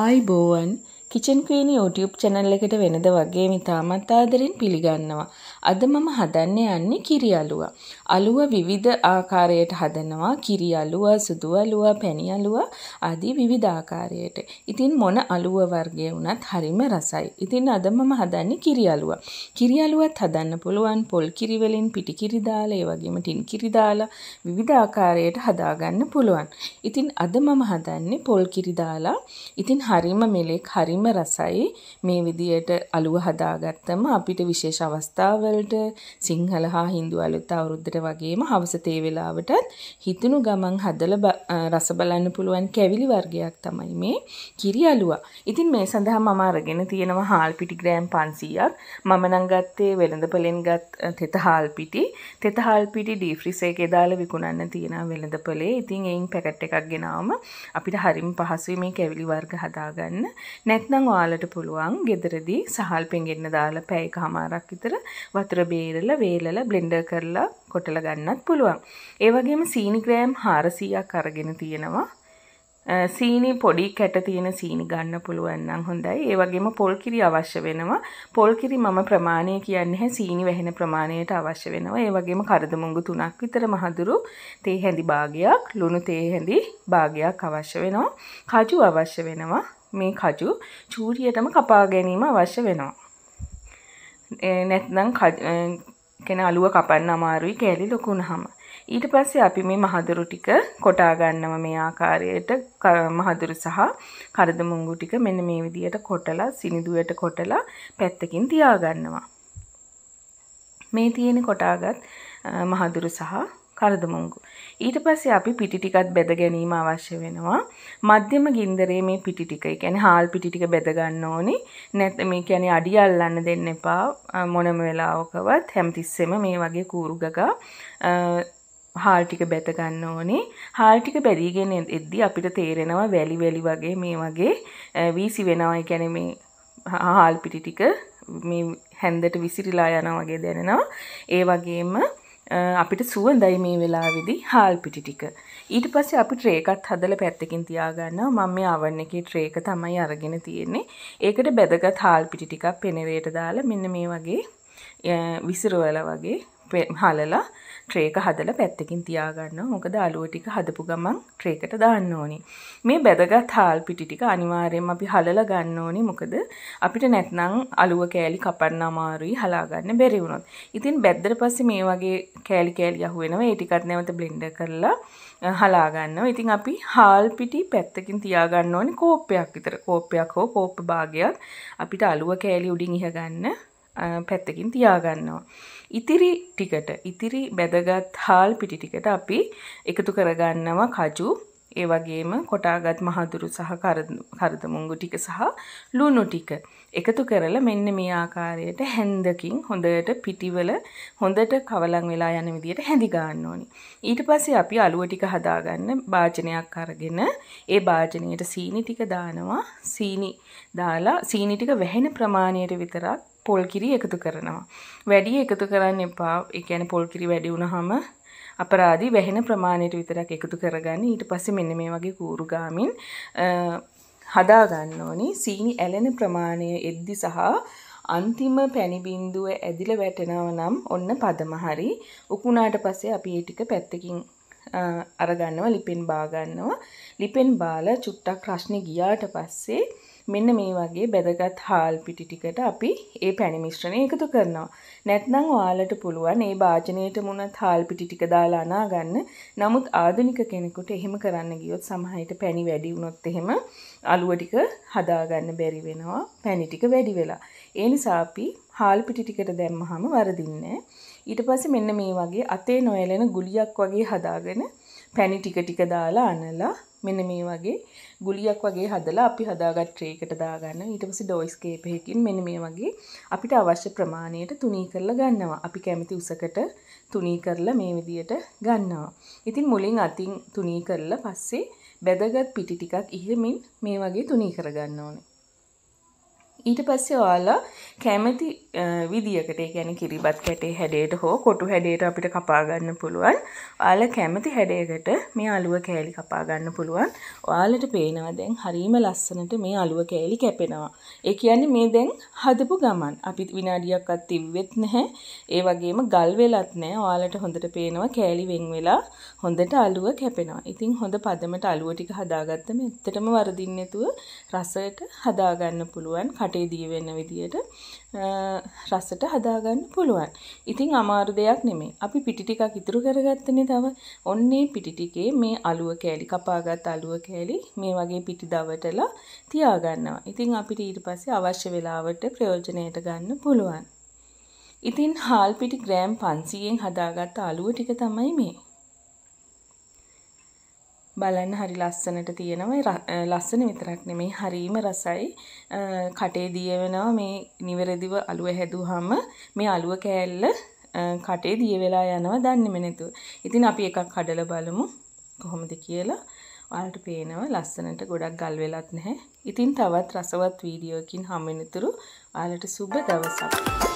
ආයිබෝවන් kitchen queenie YouTube channel එකට වෙනද වගේම ඉතාමත් ආදරෙන් පිළිගන්නවා. අද මම හදන්න යන්නේ කිරි අලුව. අලුව විවිධ ආකාරයට හදනවා. කිරි අලුව, සුදු අලුව, පැණි අලුව ආදී විවිධ ආකාරයට. ඉතින් මොන අලුව වර්ගය වුණත් හරිම රසයි. ඉතින් අද මම හදන්නේ කිරි අලුව. කිරි අලුවත් හදන්න පුළුවන් පොල් කිරි වලින් පිටි කිරි දාලා, ඒ වගේම ටින් කිරි දාලා විවිධ ආකාරයට හදාගන්න පුළුවන්. ඉතින් අද මම හදන්නේ පොල් කිරි දාලා. ඉතින් හරිම මෙලෙක් හරිම රසයි. මේ විදියට අලුව හදාගත්තම අපිට විශේෂ අවස්ථාවල වලට සිංහල හා හින්දු අලුත් අවුරුද්දට වගේම හවස තේ වෙලාවටත් හිතුණු ගමන් හදලා රස බලන්න පුළුවන් කැවිලි වර්ගයක් තමයි මේ කිරි අලුවා. ඉතින් මේ සඳහා මම අරගෙන තියෙනවා හාල් පිටි ග්‍රෑම් 500ක්. මම නම් ගත්තේ වෙළඳපළෙන් ගත් තෙත හාල් පිටි. තෙත හාල් පිටි ඩී ෆ්‍රීස් එකේ දාලා විකුණන්න තියෙනවා වෙළඳපළේ. ඉතින් එයින් පැකට් එකක් ගෙනාවම අපිට හරිම පහසුයි මේ කැවිලි වර්ග හදාගන්න. නැත්නම් ඔයාලට පුළුවන් gederedi සහල් පෙඟෙන්න දාලා පැය එකමාරක් විතර වතුර බේරලා වේලලා බ්ලෙන්ඩර් කරලා කොටලා ගන්නත් පුළුවන්. ඒ වගේම සීනි ග්‍රෑම් 400ක් අරගෙන තියෙනවා. සීනි පොඩි කැට තියෙන සීනි ගන්න පුළුවන් නම් හොඳයි. ඒ වගේම පොල් කිරි අවශ්‍ය වෙනවා. පොල් කිරි මම ප්‍රමාණය කියන්නේ නැහැ සීනි වැහෙන ප්‍රමාණයට අවශ්‍ය වෙනවා. ඒ වගේම කරද මුංගු තුනක් විතර මහදුරු තේ හැඳි භාගයක්, ලුණු තේ හැඳි භාගයක් අවශ්‍ය වෙනවා. කජු අවශ්‍ය වෙනවා. මේ කජු චූරියටම කපා ගැනීම අවශ්‍ය වෙනවා. නැත්නම් කෙන අලුව කපන්න අමාරුයි කෑලි ලොකු වුනහම. ඊට පස්සේ අපි මේ මහදුරු ටික කොටා ගන්නවා මේ ආකාරයට මහදුරු සහ කරද මුංගු ටික මෙන්න මේ විදියට කොටලා සිනිදුවට කොටලා පැත්තකින් තියා ගන්නවා. මේ තියෙන කොටාගත් මහදුරු සහ හරද මුංගු. ඊට පස්සේ අපි පිටි ටිකත් බෙද ගැනීම අවශ්‍ය වෙනවා. මධ්‍යම ගින්දරේ මේ පිටි ටික, ඒ කියන්නේ හාල් පිටි ටික බෙද ගන්න ඕනේ. නැත් මේ කියන්නේ අඩිය අල්ලන්න දෙන්න එපා මොනම වෙලාවකවත්. හැමතිස්සෙම මේ වගේ කූරු ගගා හාල් ටික බැත ගන්න ඕනේ. හාල් ටික බැදීගෙන එද්දී අපිට තේරෙනවා වැලි වැලි වගේ මේ වගේ වීසි වෙනවා. ඒ කියන්නේ මේ හාල් පිටි ටික මේ හැන්දට විසිරීලා යනවා වගේ දැනෙනවා. ඒ වගේම අපිට සුවඳයි මේ වෙලාවේදී හාල් පිටි ටික. ඊට පස්සේ අපි ට්‍රේ එකක් හදලා පැත්තකින් තියාගන්නවා. මම මේ අවන් එකේ ට්‍රේ එක තමයි අරගෙන තියෙන්නේ. ඒකට බෙදගත් හාල් පිටි ටිකක් පෙනෙරේට දාලා මෙන්න මේ වගේ විසිරවල වගේ හලලා ට්‍රේක හදලා පැත්තකින් තියාගන්නවා. මොකද අලුව ටික හදපු ගමන් ට්‍රේකට දාන්න ඕනේ. මේ බැදගත් හාල් පිටි ටික අනිවාර්යයෙන්ම අපි හලලා ගන්න ඕනේ. මොකද අපිට නැත්නම් අලුව කෑලි කපන්න අමාරුයි හලා ගන්න බැරි වුණොත්. ඉතින් බැද්දට පස්සේ මේ වගේ කෑලි කෑලි අහුවෙනවා. ඒ ටිකත් නැවත බ්ලෙන්ඩර් කරලා හලා ගන්නවා. ඉතින් අපි හාල් පිටි පැත්තකින් තියාගන්න ඕනේ කෝප්පයක් විතර. කෝප්පයක් හෝ කෝප්ප භාගයක් අපිට අලුව කෑලි උඩින් ඉහ ගන්න පැත්තකින් තියාගන්නවා. ඉතිරි ටිකට ඉතිරි බැදගත් හාල් පිටි ටිකට අපි එකතු කරගන්නවා කජු ඒ වගේම කොටාගත් මහදුරු සහ කරදමුංගු ටික සහ ලුණු ටික එකතු කරලා මෙන්න මේ ආකාරයට හැන්දකින් හොඳට පිටිවල හොඳට කවලම් වෙලා යන විදිහට හැඳි ගන්න ඕනි. ඊට පස්සේ අපි අලුව ටික හදාගන්න භාජනයක් අරගෙන ඒ භාජනයට සීනි ටික දානවා. සීනි දාලා සීනි ටික වැහෙන ප්‍රමාණයට විතරක් පොල්කිරි එකතු කරනවා. වැඩි එකතු කරන්න එපා. ඒ කියන්නේ පොල්කිරි වැඩි වුණාම අපරාදී වැහෙන ප්‍රමාණයට විතරක් එකතු කරගන්න. ඊට පස්සේ මෙන්න මේ වගේ කූරු ගාමින් හදා ගන්න ඕනි. සීනි ඇලෙන ප්‍රමාණය එද්දි සහ අන්තිම පැණි බින්දුව ඇදිලා වැටෙනවා නම් ඔන්න පදම හරි. උකුණාට පස්සේ අපි ඒ ටික පැත්තකින් අරගන්නවා ලිපෙන් බා ගන්නවා. ලිපෙන් බාලා චුට්ටක් රස්නේ ගියාට පස්සේ මෙන්න මේ වගේ බැදගත් හාල් පිටි ටිකට අපි ඒ පැණි මිශ්‍රණය එකතු කරනවා. නැත්නම් ඔයාලට පුළුවන් මේ භාජනයට මුණත් හාල් පිටි ටික දාලා අනා ගන්න. නමුත් ආධුනික කෙනෙකුට එහෙම කරන්න ගියොත් සමහරවිට පැණි වැඩි වුණොත් එහෙම අලුව ටික හදා ගන්න බැරි වෙනවා. පැණි ටික වැඩි වෙලා. ඒ නිසා අපි හාල් පිටි ටිකට දැම්මහම වරදින්නේ. ඊට පස්සේ මෙන්න මේ වගේ අතේ නොයැලෙන ගුලියක් වගේ හදාගෙන පැණි ටික ටික දාලා අනලා මෙන්න මේ වගේ ගුලියක් වගේ හදලා අපි හදාගත් ට්‍රේ එකට දාගන්න. ඊට පස්සේ ඩෝයිස් කේප් එකකින් මෙන්න මේ වගේ අපිට අවශ්‍ය ප්‍රමාණයට තුනී කරලා ගන්නවා. අපි කැමති උසකට තුනී කරලා මේ විදියට ගන්නවා. ඉතින් මුලින් අතින් තුනී කරලා පස්සේ බැදගත් පිටි ටිකක් ඉහමින් මේ වගේ තුනී කරගන්න ඕනේ. ඊට පස්සේ ඔයාලා කැමති විදියකට ඒ කියන්නේ කිරිබත් කැටේ හැඩයට හෝ කොටු හැඩයට අපිට කපා ගන්න පුළුවන්. ඔයාලා කැමති හැඩයකට මේ අලුව කෑලි කපා ගන්න පුළුවන්. ඔයාලට පේනවා දැන් හරීම ලස්සනට මේ අලුව කෑලි කැපෙනවා. ඒ කියන්නේ මේ දැන් හදපු ගමන් අපි විනාඩියක්වත් තිබ්බෙත් නැහැ. ඒ වගේම ගල් වෙලත් නැහැ. ඔයාලට හොඳට පේනවා කෑලි වෙන් වෙලා හොඳට අලුව කැපෙනවා. ඉතින් හොඳ පදමට අලුව ටික හදාගත්තම ඇත්තටම වරදින්නේ නැතුව රසයට හදාගන්න පුළුවන්. කටේ දී වෙන විදියට රසට හදාගන්න පුළුවන්. ඉතින් අමාරු දෙයක් නෙමෙයි. අපි පිටි ටිකක් ඉතුරු කරගත්තනේ තව. ඔන්නේ පිටි ටිකේ මේ අලුව කෑලි කපාගත් අලුව කෑලි මේ වගේ පිටි දවටලා තියාගන්නවා. ඉතින් අපිට ඊට පස්සේ අවශ්‍ය වෙලාවට ප්‍රයෝජනයට ගන්න පුළුවන්. ඉතින් හාල් පිටි ග්‍රෑම් 500න් හදාගත්ත අලුව ටික තමයි මේ. බලන්න හරි ලස්සනට තියෙනවා ලස්සන විතරක් නෙමෙයි හරීම රසයි කටේ දියවෙනවා මේ නිවැරදිව අලුව හැදුවාම මේ අලුව කෑල්ල කටේ දිය වෙලා යනවා දන්නේම නැතුව. ඉතින් අපි එකක් කඩලා බලමු කොහොමද කියලා. ඔයාලට පේනවා ලස්සනට ගොඩක් ගල් වෙලත් නැහැ. ඉතින් තවත් රසවත් වීඩියෝකින් හම්බෙනතුරු ඔයාලට සුබ දවසක්.